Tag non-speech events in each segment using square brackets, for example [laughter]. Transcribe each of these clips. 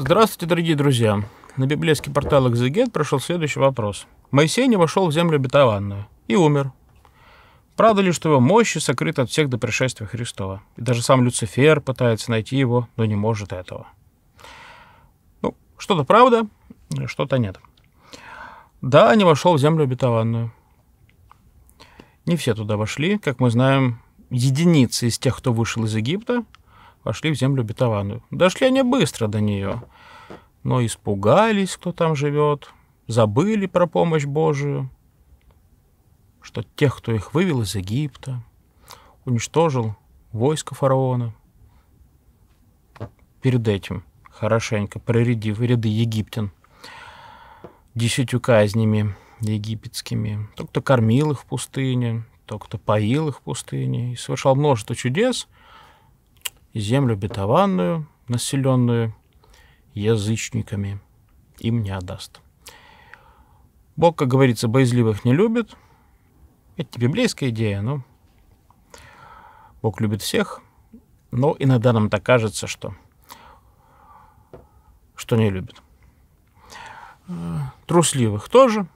Здравствуйте, дорогие друзья! На библейский портал «Экзегет» прошел следующий вопрос. Моисей не вошел в землю обетованную и умер. Правда ли, что его мощи сокрыты от всех до пришествия Христова? И даже сам Люцифер пытается найти его, но не может этого. Ну, что-то правда, что-то нет. Да, не вошел в землю обетованную. Не все туда вошли. Как мы знаем, единицы из тех, кто вышел из Египта – пошли в землю обетованную. Дошли они быстро до нее, но испугались, кто там живет, забыли про помощь Божию, что тех, кто их вывел из Египта, уничтожил войско фараона. Перед этим хорошенько проредив ряды египтян десятью казнями египетскими. Тот, кто кормил их в пустыне, тот, кто поил их в пустыне и совершал множество чудес – землю обетованную, населенную язычниками, им не отдаст. Бог, как говорится, боязливых не любит. Это библейская идея, но Бог любит всех, но иногда нам так кажется, что, что не любит. Э, трусливых тоже.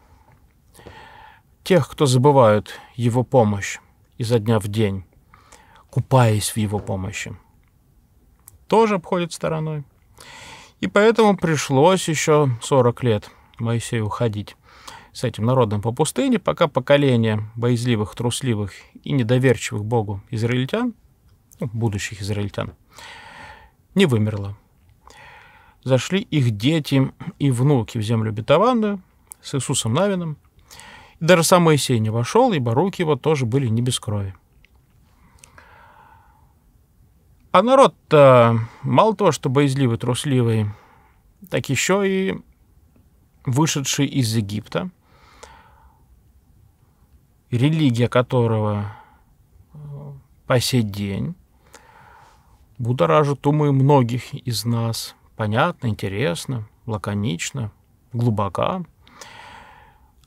Тех, кто забывают его помощь изо дня в день, купаясь в его помощи тоже обходит стороной. И поэтому пришлось еще 40 лет Моисею уходить с этим народом по пустыне, пока поколение боязливых, трусливых и недоверчивых Богу израильтян, ну, будущих израильтян, не вымерло. Зашли их дети и внуки в землю обетованную с Иисусом Навином. И даже сам Моисей не вошел, ибо руки его тоже были не без крови. А народ-то мало того, что боязливый, трусливый, так еще и вышедший из Египта, религия которого э, по сей день будоражит умы многих из нас. Понятно, интересно, лаконично, глубоко.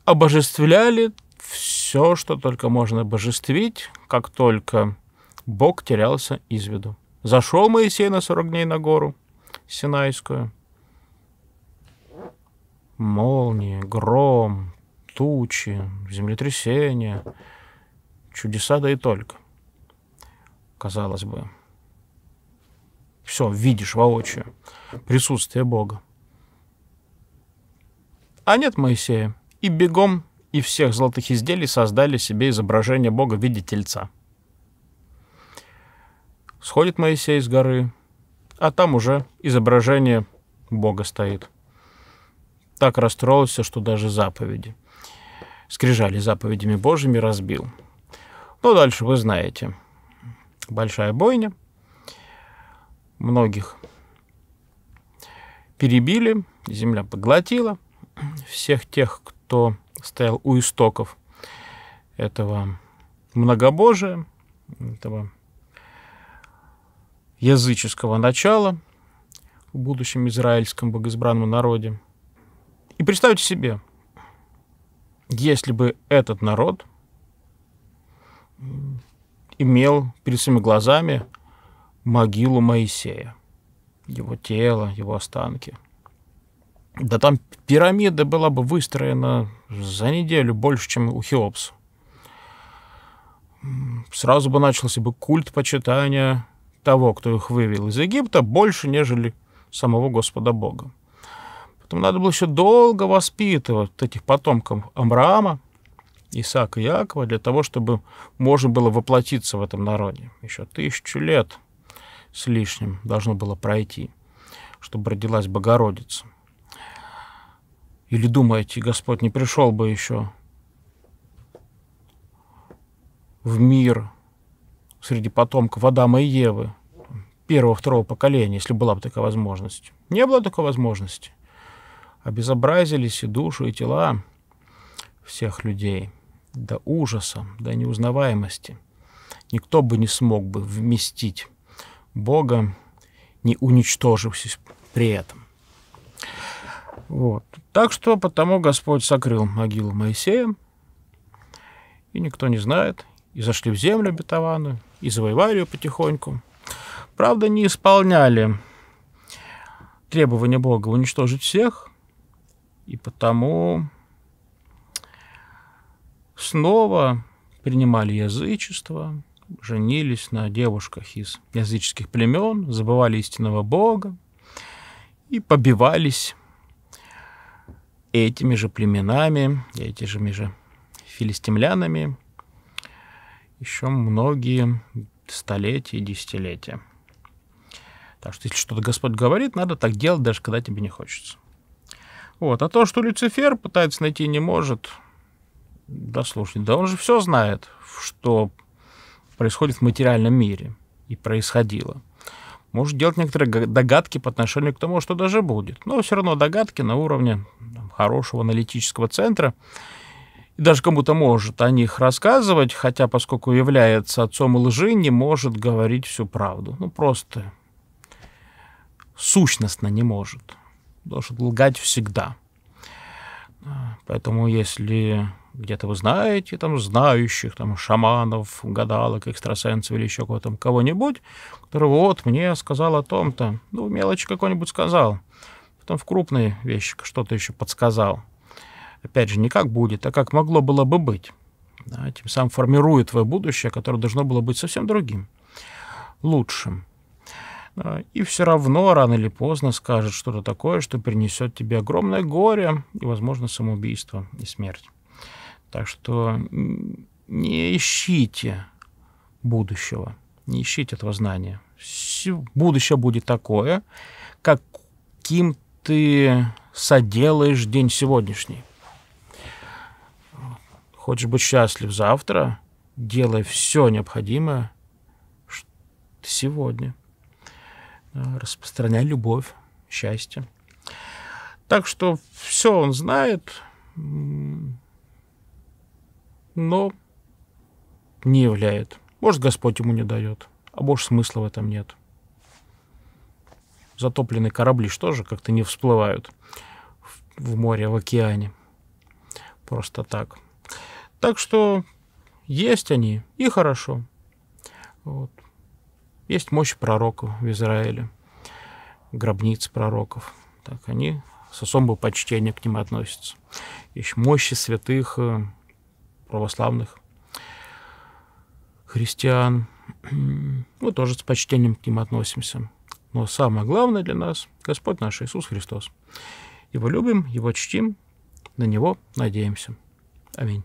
Обожествляли все, что только можно обожествить, как только Бог терялся из виду. Зашел Моисей на 40 дней на гору Синайскую. Молнии, гром, тучи, землетрясения, чудеса да и только. Казалось бы, все, видишь воочию присутствие Бога. А нет Моисея. И бегом, и всех золотых изделий создали себе изображение Бога в виде тельца – Сходит Моисей с горы, а там уже изображение Бога стоит. Так расстроился, что даже заповеди, скрижали заповедями Божьими, разбил. Ну, дальше вы знаете. Большая бойня. Многих перебили, земля поглотила. Всех тех, кто стоял у истоков этого многобожия, этого языческого начала в будущем израильском богоизбранном народе. И представьте себе, если бы этот народ имел перед своими глазами могилу Моисея, его тело, его останки. Да там пирамида была бы выстроена за неделю больше, чем у Хеопса. Сразу бы начался бы культ почитания того, кто их вывел из Египта, больше, нежели самого Господа Бога. Потом надо было еще долго воспитывать этих потомков Амраама, Исаака и Якова, для того, чтобы можно было воплотиться в этом народе. Еще тысячу лет с лишним должно было пройти, чтобы родилась Богородица. Или думаете, Господь не пришел бы еще в мир – среди потомков Адама и Евы, первого-второго поколения, если была бы такая возможность. Не было такой возможности. Обезобразились и души, и тела всех людей до ужаса, до неузнаваемости. Никто бы не смог бы вместить Бога, не уничтожившись при этом. Вот. Так что потому Господь сокрыл могилу Моисея, и никто не знает, и зашли в землю обетованную, и завоевали ее потихоньку. Правда, не исполняли требования Бога уничтожить всех, и потому снова принимали язычество, женились на девушках из языческих племен, забывали истинного Бога и побивались этими же племенами, этими же филистимлянами, еще многие столетия и десятилетия. Так что если что-то Господь говорит, надо так делать, даже когда тебе не хочется. Вот. А то, что Люцифер пытается найти не может, да слушай, да он же все знает, что происходит в материальном мире и происходило. Может делать некоторые догадки по отношению к тому, что даже будет. Но все равно догадки на уровне там, хорошего аналитического центра – и даже кому-то может о них рассказывать, хотя, поскольку является отцом лжи, не может говорить всю правду. Ну, просто сущностно не может. Должен лгать всегда. А, поэтому, если где-то вы знаете там знающих, там шаманов, гадалок, экстрасенсов или еще кого то кого-нибудь, который вот мне сказал о том-то, ну, мелочь какой-нибудь сказал, потом в крупные вещи что-то еще подсказал – опять же, не как будет, а как могло было бы быть. Да, тем самым формирует твое будущее, которое должно было быть совсем другим, лучшим. и все равно рано или поздно скажет что-то такое, что принесет тебе огромное горе и, возможно, самоубийство и смерть. Так что не ищите будущего, не ищите этого знания. Будущее будет такое, каким ты соделаешь день сегодняшний. Хочешь быть счастлив завтра, делай все необходимое сегодня. Распространяй любовь, счастье. Так что все он знает, но не являет. Может, Господь ему не дает, а может смысла в этом нет. Затопленные корабли что же как-то не всплывают в море, в океане. Просто так. Так что есть они, и хорошо. Вот. Есть мощь пророков в Израиле, гробницы пророков. Так они с особым почтением к ним относятся. Есть мощи святых э, православных христиан. [clears throat] Мы тоже с почтением к ним относимся. Но самое главное для нас – Господь наш Иисус Христос. Его любим, Его чтим, на Него надеемся. Аминь.